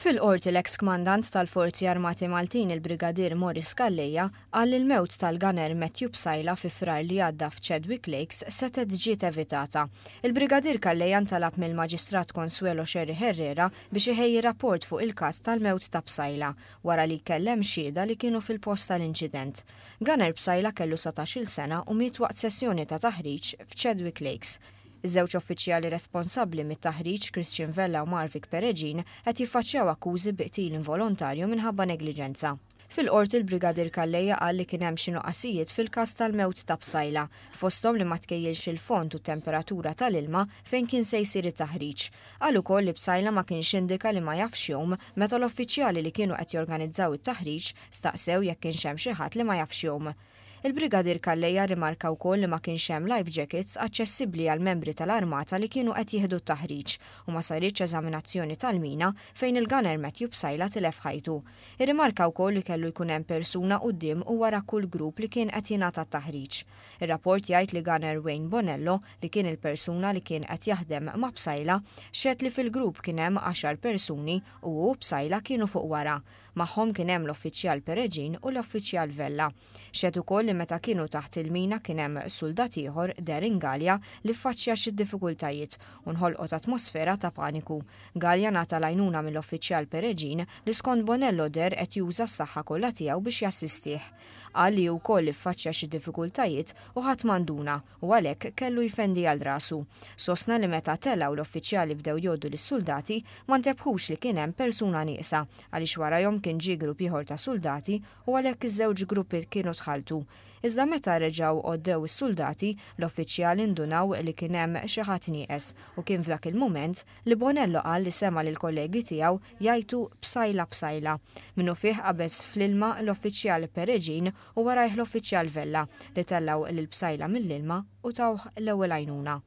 Fil-qorti l-eks kmandant tal-Forzi Armati Maltin il-Brigadir Morris Kalleja għall il-mewt tal-ganer Matthew Psajla fi frar li għadda f'Chadwick Lakes setet ġiet evitata. Il-Brigadir Kalleja ntalab mill-Maġistrat Consuelo Sherry Herrera biex iħejji rapport fuq il-kas tal-mewt ta' Psajla wara li kellem xieda li kienu fil-post tal-inċident. Ganer Psajla kellu 17 sena u miet waqt sessjoni ta' taħriġ f'Chadwick Lakes. Iż-żewġ uffiċjali responsabbli mit-taħriġ Christian Vella u Marvik Pereġin qed jiffaċċjaw akkużi biqtil involontarju minħabba negliġenza. Fil-qort il-Brigadir Kalleja għal li kien hemm xi nuqqasijiet fil-każ tal-mewt ta' bsajla, fosthom li ma tkejjilx il-font u temperatura tal-ilma fejn kien se jsir it-taħriġ. Għal ukoll li bsajla ma kienx indika li ma jafx jum meta l-uffiċjali li kienu qed jorganizzaw it-taħriġ staqsew jekk kienx hemm xi ħadd li ma jafx jum. Il-Brigadir Kalleja rimarka wkoll li ma kienx hemm life jackets aċċessibbli għal membri tal-armata li kienu qed jieħdu t-taħriġ u ma saritx eżaminazzjoni tal-mina fejn il-gunner Matthew Psajla tilef ħajtu. Irrimarka wkoll li kellu jkun hemm persuna quddiem u wara kull grupp li kien qed jingħata t-taħriġ. Ir-rapport jgħid li gunner Wayne Bonello li kien il-persuna li kien qed jaħdem ma' bsajla xed li fil-grupp kien hemm 10 persuni u b'sajla kienu fuq wara. Magħhom kien hemm l-uffiċjal Pereġin u l-uffiċjal Vella. Xed ukoll li meta kienu taħt il-mina kien hemm soldat ieħor Derin Galja li faċċja xid diffikultajiet u nħolqot atmosfera ta' paniku. Galja nata lajnuna mill-uffiċjal Pereġin li skont Bonello der qed juża s-saħħa kollha tiegħu biex jassistih. koll li wkoll xid xi diffikultajiet u ħadd manduna u għalhekk kellu jfendi għal rasu. Sosna li meta telaw l-uffiċjali bdew jgħoddu lis-soldati ma ntebħux li kien hemm persuna nieqsa għaliex warahom kien ġi grupp ieħor ta' soldati u għalhekk iż-żewġ gruppi kienu tħaltu Iżda meta reġaw għoddew is-soldati, l offiċjal indunaw li kien hemm xi ħadd nieqes u kien f'dak il-mument li Bonello qal li sema lil kollegi tiegħu jajtu bsajla bsajla. Minnu fih qabeż fl-ilma l offiċjal Pereġin u warajh l offiċjal Vella li tellaw lil bsajla mill-ilma u tawh l-ewwel għajnuna.